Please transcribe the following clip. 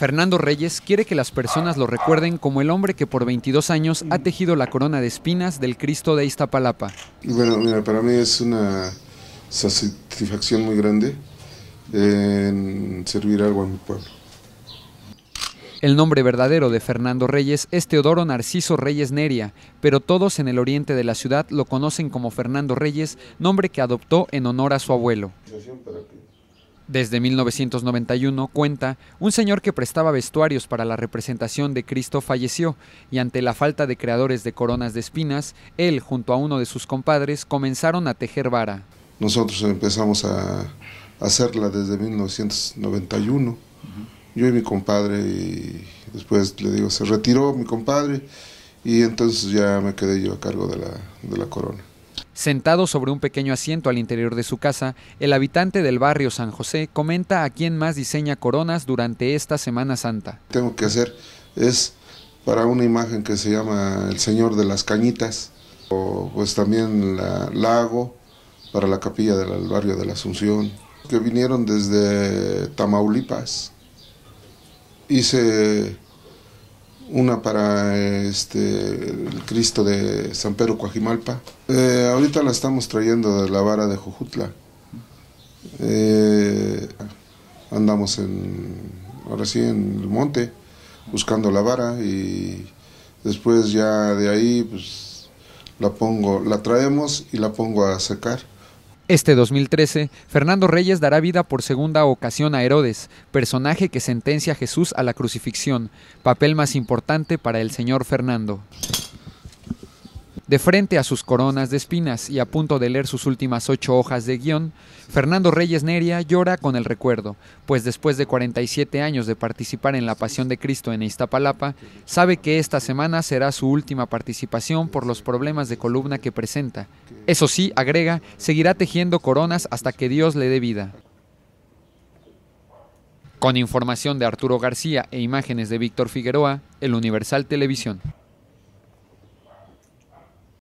Fernando Reyes quiere que las personas lo recuerden como el hombre que por 22 años ha tejido la corona de espinas del Cristo de Iztapalapa. Bueno, mira, para mí es una satisfacción muy grande en eh, servir algo a mi pueblo. El nombre verdadero de Fernando Reyes es Teodoro Narciso Reyes Neria, pero todos en el oriente de la ciudad lo conocen como Fernando Reyes, nombre que adoptó en honor a su abuelo. Desde 1991 cuenta, un señor que prestaba vestuarios para la representación de Cristo falleció y ante la falta de creadores de coronas de espinas, él junto a uno de sus compadres comenzaron a tejer vara. Nosotros empezamos a hacerla desde 1991, yo y mi compadre, y después le digo, se retiró mi compadre y entonces ya me quedé yo a cargo de la, de la corona. Sentado sobre un pequeño asiento al interior de su casa, el habitante del barrio San José comenta a quién más diseña coronas durante esta Semana Santa. Tengo que hacer es para una imagen que se llama El Señor de las Cañitas, o pues también la, para la capilla del barrio de la Asunción, que vinieron desde Tamaulipas. Hice una para este, el Cristo de San Pedro Coajimalpa. Eh, ahorita la estamos trayendo de la vara de Jujutla. Eh, andamos en, ahora sí en el monte buscando la vara y después ya de ahí pues, la pongo, la traemos y la pongo a secar este 2013, Fernando Reyes dará vida por segunda ocasión a Herodes, personaje que sentencia a Jesús a la crucifixión, papel más importante para el señor Fernando. De frente a sus coronas de espinas y a punto de leer sus últimas ocho hojas de guión, Fernando Reyes Neria llora con el recuerdo, pues después de 47 años de participar en La Pasión de Cristo en Iztapalapa, sabe que esta semana será su última participación por los problemas de columna que presenta. Eso sí, agrega, seguirá tejiendo coronas hasta que Dios le dé vida. Con información de Arturo García e imágenes de Víctor Figueroa, El Universal Televisión.